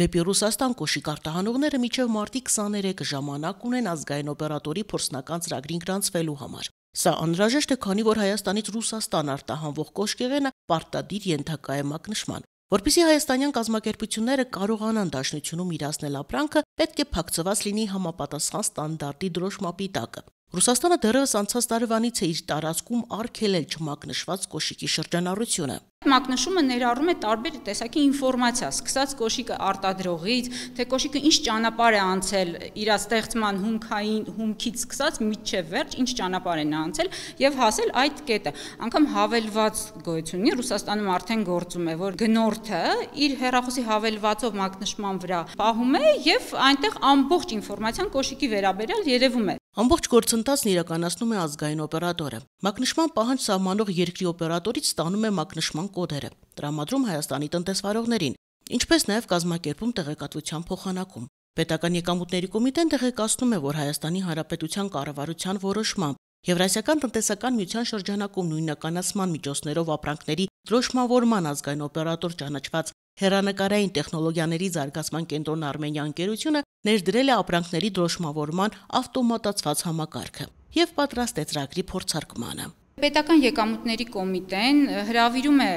Դեպի Ռուսաստան կոշիկ արտահանողները միջև մարտի 23 ժամանակ ունեն ազգային օպերատորի փորձնական ծրագրին գրանցվելու համար։ Սա անհրաժեշտ է, քանի որ Հայաստանից Ռուսաստան արտահանվող կոշկեղենը պարտադիր ենթակա է մակնշման։ Որպեսզի հայաստանյան կազմակերպությունները կարողանան դաշնությունում իրացնել ապրանքը, պետք է փակցված լինի համապատասխան ստանդարտի դրոշմապի տակը։ Ռուսաստանը դեռևս անցած տարվանից է իր տարածքում արգելել չմակնշված կոշիկի շրջանառությունը մակնշումը ներառում է տարբեր տեսակի ինֆորմացիա, սկսած կոշիկը արտադրողից, թե կոշիկը ինչ ճանապարհ է անցել իր ստեղծման հումքային հումքից սկսած միջև վերջ ինչ ճանապարհ են անցել եւ հասել այդ կետը։ Անկամ հավելված գոյություն ունի Ռուսաստանում արդեն գործում է, որ գնորդը իր հերախոսի հավելվածով մակնշման վրա պահում է եւ այնտեղ ամբողջ ինֆորմացիան կոշիկի վերաբերյալ երևում է։ Ամբողջ գործընթացն իրականացնում է ազգային օպերատորը։ Մակնշման պահանջ սահմանող երկրի օպերատորից ստանում է մակնշման կոդերը, տրամադրում Հայաստանի տնտեսվարողներին, ինչպես նաև կազմակերպում տեղեկատվության փոխանակում։ Պետական եկամուտների կոմիտեն տեղեկացնում է, որ Հայաստանի Հանրապետության կառավարության որոշմամբ Եվրասիական տնտեսական միության շրջանակում նույնականացման միջոցներով ապրանքների դրոշմավորման ազգային օպերատոր ճանաչված հերանեկարային տեխնոլոգիաների զարգացման կենտրոն Արմենիա ընկերությունը ներդրել է ապրանքների դրոշմավորման ավտոմատացված համակարգը եւ պատրաստ է ծրագրի փորձարկմանը։ Պետական եկամուտների կոմիտեն հրավիրում է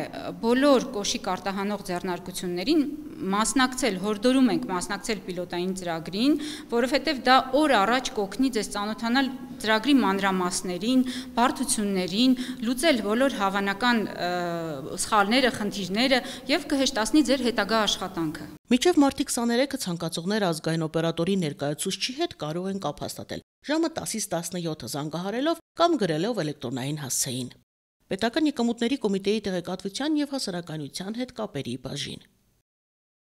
բոլոր կոշի կարտահանող ձեռնարկություններին մասնակցել, հորդորում ենք մասնակցել պիլոտային ծրագրին, որովհետև դա օր առաջ կօգնի ձեզ ծանոթանալ ծրագրի մանրամասներին, բարդություններին, լուծել բոլոր հավանական սխալները, խնդիրները եւ կհեշտացնի ձեր հետագա աշխատանքը։ Միջև մարտի 23-ը ցանկացողներ ազգային օպերատորի ներկայացուցչի հետ կարող են կապ հաստատել ժամը 10-ից 17-ը զանգահարելով կամ գրելով էլեկտրոնային հասցեին։ Պետական եկամուտների կոմիտեի տեղեկատվության եւ հասարակայնության հետ կապերի բաժին։